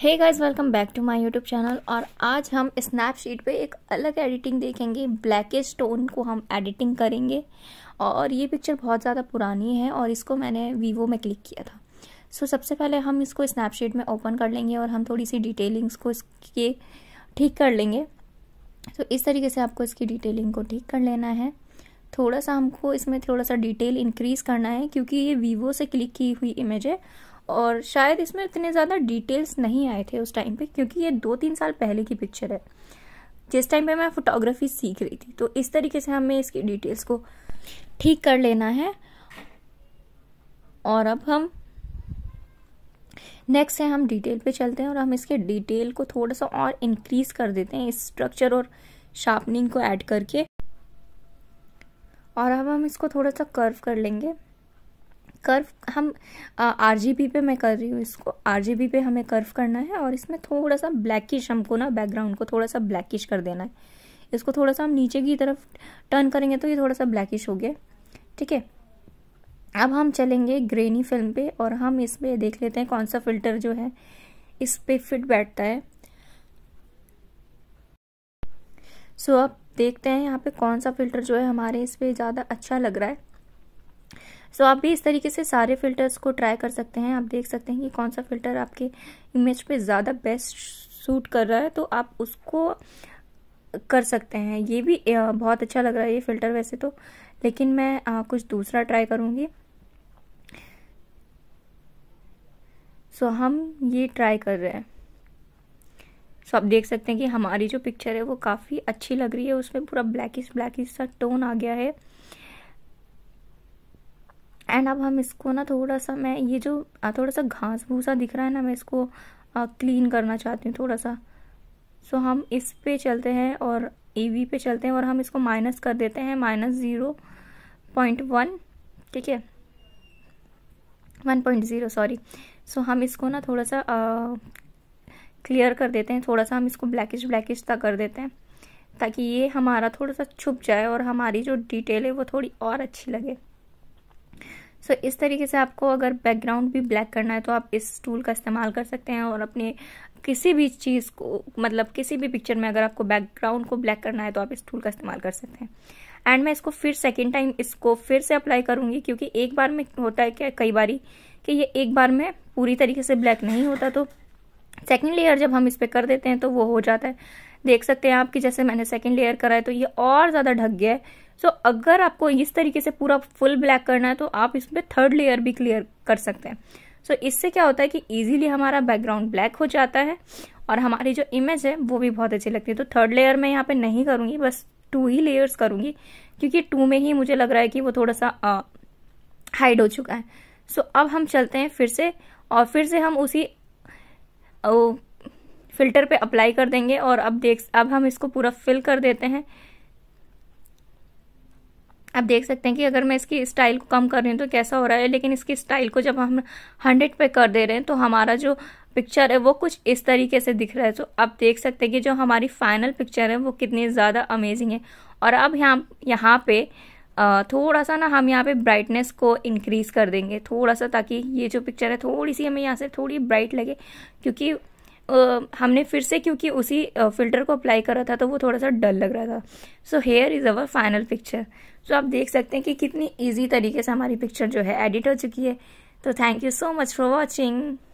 hey guys welcome back to my YouTube channel और आज हम स्नैपशीट पे एक अलग एडिटिंग देखेंगे ब्लैक स्टोन को हम एडिटिंग करेंगे और ये पिक्चर बहुत ज़्यादा पुरानी है और इसको मैंने वीवो में क्लिक किया था सो so, सबसे पहले हम इसको स्नैपशीट में ओपन कर लेंगे और हम थोड़ी सी डिटेलिंग्स को इसके ठीक कर लेंगे तो so, इस तरीके से आपको इसकी डिटेलिंग को ठीक कर लेना है थोड़ा सा हमको इसमें थोड़ा सा डिटेल इंक्रीज़ करना है क्योंकि ये वीवो से क्लिक की हुई इमेज है और शायद इसमें इतने ज़्यादा डिटेल्स नहीं आए थे उस टाइम पे क्योंकि ये दो तीन साल पहले की पिक्चर है जिस टाइम पे मैं फोटोग्राफी सीख रही थी तो इस तरीके से हमें इसकी डिटेल्स को ठीक कर लेना है और अब हम नेक्स्ट है हम डिटेल पे चलते हैं और हम इसके डिटेल को थोड़ा सा और इंक्रीज कर देते हैं इस स्ट्रक्चर और शार्पनिंग को ऐड करके और अब हम इसको थोड़ा सा कर्व कर लेंगे कर्व हम आर जी बी पे मैं कर रही हूँ इसको आर जी बी पे हमें कर्व करना है और इसमें थोड़ा सा ब्लैकिश हमको ना बैकग्राउंड को थोड़ा सा ब्लैकिश कर देना है इसको थोड़ा सा हम नीचे की तरफ टर्न करेंगे तो ये थोड़ा सा ब्लैकिश हो गया ठीक है अब हम चलेंगे ग्रेनी फिल्म पे और हम इस पर देख लेते हैं कौन सा फिल्टर जो है इस पर फिट बैठता है सो so, अब देखते हैं यहाँ पे कौन सा फिल्टर जो है हमारे इस पर ज़्यादा अच्छा लग रहा है सो so, आप भी इस तरीके से सारे फिल्टर्स को ट्राई कर सकते हैं आप देख सकते हैं कि कौन सा फिल्टर आपके इमेज पे ज़्यादा बेस्ट सूट कर रहा है तो आप उसको कर सकते हैं ये भी बहुत अच्छा लग रहा है ये फ़िल्टर वैसे तो लेकिन मैं आ, कुछ दूसरा ट्राई करूँगी सो so, हम ये ट्राई कर रहे हैं सो so, आप देख सकते हैं कि हमारी जो पिक्चर है वो काफ़ी अच्छी लग रही है उसमें पूरा ब्लैकिश ब्लैकिश सा टोन आ गया है एंड अब हम इसको ना थोड़ा सा मैं ये जो थोड़ा सा घास भूसा दिख रहा है ना मैं इसको क्लीन करना चाहती हूँ थोड़ा सा सो हम इस पे चलते हैं और ए वी पे चलते हैं और हम इसको माइनस कर देते हैं माइनस ज़ीरो पॉइंट वन ठीक है one point zero sorry so हम इसको ना थोड़ा सा क्लियर कर देते हैं थोड़ा सा हम इसको ब्लैकिश ब्लैकिश तक कर देते हैं ताकि ये हमारा थोड़ा सा छुप जाए और हमारी जो डिटेल है वो थोड़ी और अच्छी लगे सो so, इस तरीके से आपको अगर बैकग्राउंड भी ब्लैक करना है तो आप इस टूल का इस्तेमाल कर सकते हैं और अपने किसी भी चीज़ को मतलब किसी भी पिक्चर में अगर आपको बैकग्राउंड को ब्लैक करना है तो आप इस टूल का इस्तेमाल कर सकते हैं एंड मैं इसको फिर सेकेंड टाइम इसको फिर से अप्लाई करूंगी क्योंकि एक बार में होता है क्या कई बार कि ये एक बार में पूरी तरीके से ब्लैक नहीं होता तो सेकेंड लेयर जब हम इस पर कर देते हैं तो वो हो जाता है देख सकते हैं आप कि जैसे मैंने सेकेंड लेयर करा है तो ये और ज़्यादा ढक गया है सो so, अगर आपको इस तरीके से पूरा फुल ब्लैक करना है तो आप इसमें थर्ड लेयर भी क्लियर कर सकते हैं सो so, इससे क्या होता है कि इजीली हमारा बैकग्राउंड ब्लैक हो जाता है और हमारी जो इमेज है वो भी बहुत अच्छी लगती है तो थर्ड लेयर मैं यहाँ पे नहीं करूँगी बस टू ही लेयर्स करूँगी क्योंकि टू में ही मुझे लग रहा है कि वो थोड़ा सा हाइड हो चुका है सो so, अब हम चलते हैं फिर से और फिर से हम उसी ओ, फिल्टर पे अप्लाई कर देंगे और अब देख अब हम इसको पूरा फिल कर देते हैं आप देख सकते हैं कि अगर मैं इसकी स्टाइल को कम कर रही हूँ तो कैसा हो रहा है लेकिन इसकी स्टाइल को जब हम हंड्रेड पे कर दे रहे हैं तो हमारा जो पिक्चर है वो कुछ इस तरीके से दिख रहा है तो आप देख सकते हैं कि जो हमारी फाइनल पिक्चर है वो कितनी ज़्यादा अमेजिंग है और अब यहाँ यहाँ पे थोड़ा सा ना हम यहाँ पे ब्राइटनेस को इंक्रीज़ कर देंगे थोड़ा सा ताकि ये जो पिक्चर है थोड़ी सी हमें यहाँ से थोड़ी ब्राइट लगे क्योंकि हमने फिर से क्योंकि उसी फिल्टर को अप्लाई करा था तो वो थोड़ा सा डल लग रहा था so here is our final picture so आप देख सकते हैं कि कितनी ईजी तरीके से हमारी पिक्चर जो है एडिट हो चुकी है तो thank you so much for watching